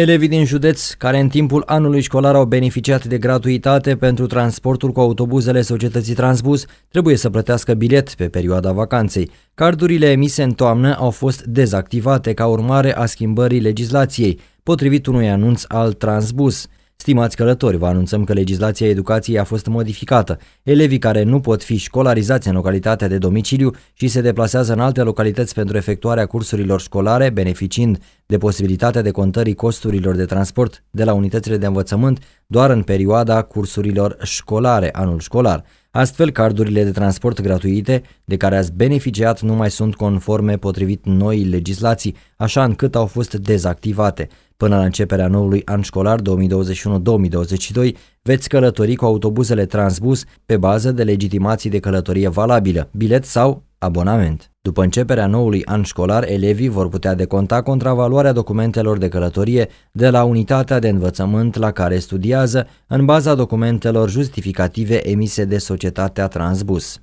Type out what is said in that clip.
Elevii din județ, care în timpul anului școlar au beneficiat de gratuitate pentru transportul cu autobuzele societății Transbus, trebuie să plătească bilet pe perioada vacanței. Cardurile emise în toamnă au fost dezactivate ca urmare a schimbării legislației, potrivit unui anunț al Transbus. Stimați călători, vă anunțăm că legislația educației a fost modificată. Elevii care nu pot fi școlarizați în localitatea de domiciliu și se deplasează în alte localități pentru efectuarea cursurilor școlare, beneficiind de posibilitatea de contării costurilor de transport de la unitățile de învățământ doar în perioada cursurilor școlare, anul școlar. Astfel, cardurile de transport gratuite de care ați beneficiat nu mai sunt conforme potrivit noii legislații, așa încât au fost dezactivate. Până la începerea noului an școlar 2021-2022, veți călători cu autobuzele Transbus pe bază de legitimații de călătorie valabilă, bilet sau Abonament. După începerea noului an școlar, elevii vor putea deconta contravaloarea documentelor de călătorie de la unitatea de învățământ la care studiază în baza documentelor justificative emise de societatea Transbus.